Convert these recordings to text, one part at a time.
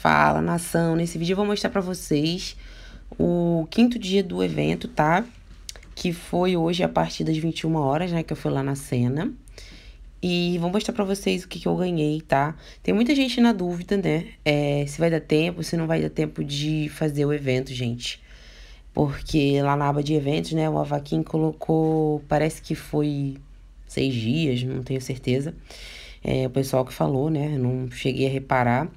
Fala, nação! Nesse vídeo eu vou mostrar pra vocês o quinto dia do evento, tá? Que foi hoje a partir das 21 horas, né? Que eu fui lá na cena. E vou mostrar pra vocês o que, que eu ganhei, tá? Tem muita gente na dúvida, né? É, se vai dar tempo, se não vai dar tempo de fazer o evento, gente. Porque lá na aba de eventos, né? O Avaquim colocou... Parece que foi seis dias, não tenho certeza. É, o pessoal que falou, né? não cheguei a reparar.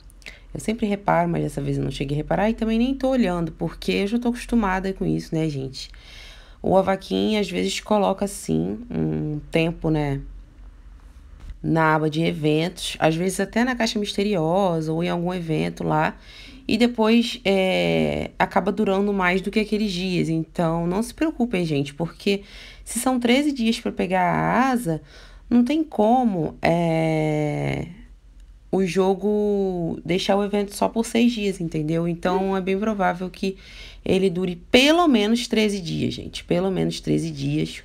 Eu sempre reparo, mas dessa vez eu não cheguei a reparar e também nem tô olhando, porque eu já tô acostumada com isso, né, gente? O a às vezes coloca assim um tempo, né? Na aba de eventos, às vezes até na caixa misteriosa ou em algum evento lá, e depois é, acaba durando mais do que aqueles dias. Então não se preocupem, gente, porque se são 13 dias para pegar a asa, não tem como é, o jogo deixar o evento só por seis dias, entendeu? Então hum. é bem provável que ele dure pelo menos 13 dias, gente. Pelo menos 13 dias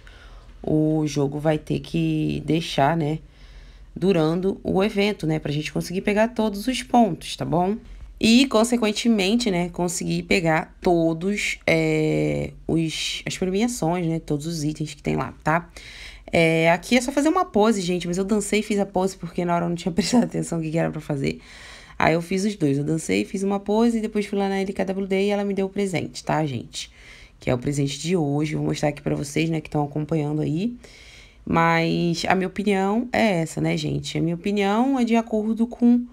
o jogo vai ter que deixar, né? Durando o evento, né? Pra gente conseguir pegar todos os pontos, tá bom? E, consequentemente, né? Conseguir pegar todos é, os, as premiações, né? Todos os itens que tem lá, tá? É, aqui é só fazer uma pose, gente, mas eu dancei e fiz a pose porque na hora eu não tinha prestado atenção o que, era para fazer. Aí eu fiz os dois, eu dancei, fiz uma pose e depois fui lá na LKWD e ela me deu o presente, tá, gente? Que é o presente de hoje, vou mostrar aqui para vocês, né, que estão acompanhando aí. Mas a minha opinião é essa, né, gente? A minha opinião é de acordo com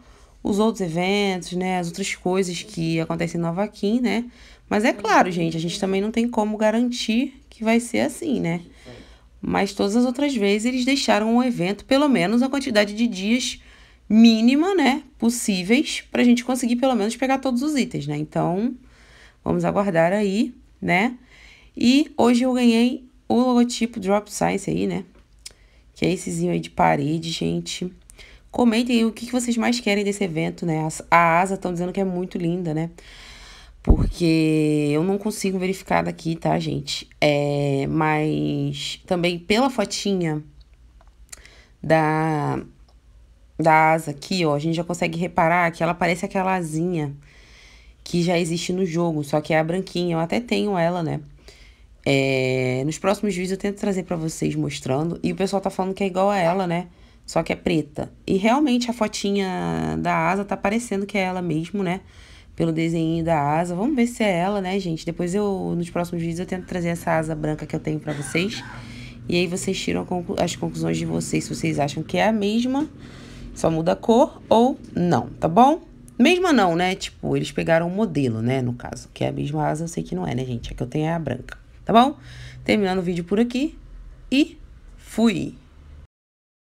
os outros eventos, né, as outras coisas que acontecem em Nova Kim, né? Mas é claro, gente, a gente também não tem como garantir que vai ser assim, né? Mas todas as outras vezes eles deixaram o evento pelo menos a quantidade de dias mínima, né, possíveis para a gente conseguir pelo menos pegar todos os itens, né? Então, vamos aguardar aí, né? E hoje eu ganhei o logotipo Drop Science aí, né? Que é essezinho aí de parede, gente. Comentem aí o que vocês mais querem desse evento, né? A asa estão dizendo que é muito linda, né? porque eu não consigo verificar daqui, tá, gente? É, mas também pela fotinha da, da asa aqui, ó, a gente já consegue reparar que ela parece aquela asinha que já existe no jogo, só que é a branquinha, eu até tenho ela, né? É, nos próximos vídeos eu tento trazer para vocês mostrando, e o pessoal tá falando que é igual a ela, né? Só que é preta. E realmente a fotinha da asa tá parecendo que é ela mesmo, né? pelo desenho da asa. Vamos ver se é ela, né, gente? Depois eu, nos próximos vídeos, eu tento trazer essa asa branca que eu tenho pra vocês. E aí vocês tiram as conclusões de vocês, se vocês acham que é a mesma, só muda a cor ou não, tá bom? Mesma não, né? Tipo, eles pegaram o um modelo, né, no caso. Que é a mesma asa, eu sei que não é, né, gente? A que eu tenho é a branca, tá bom? Terminando o vídeo por aqui e fui!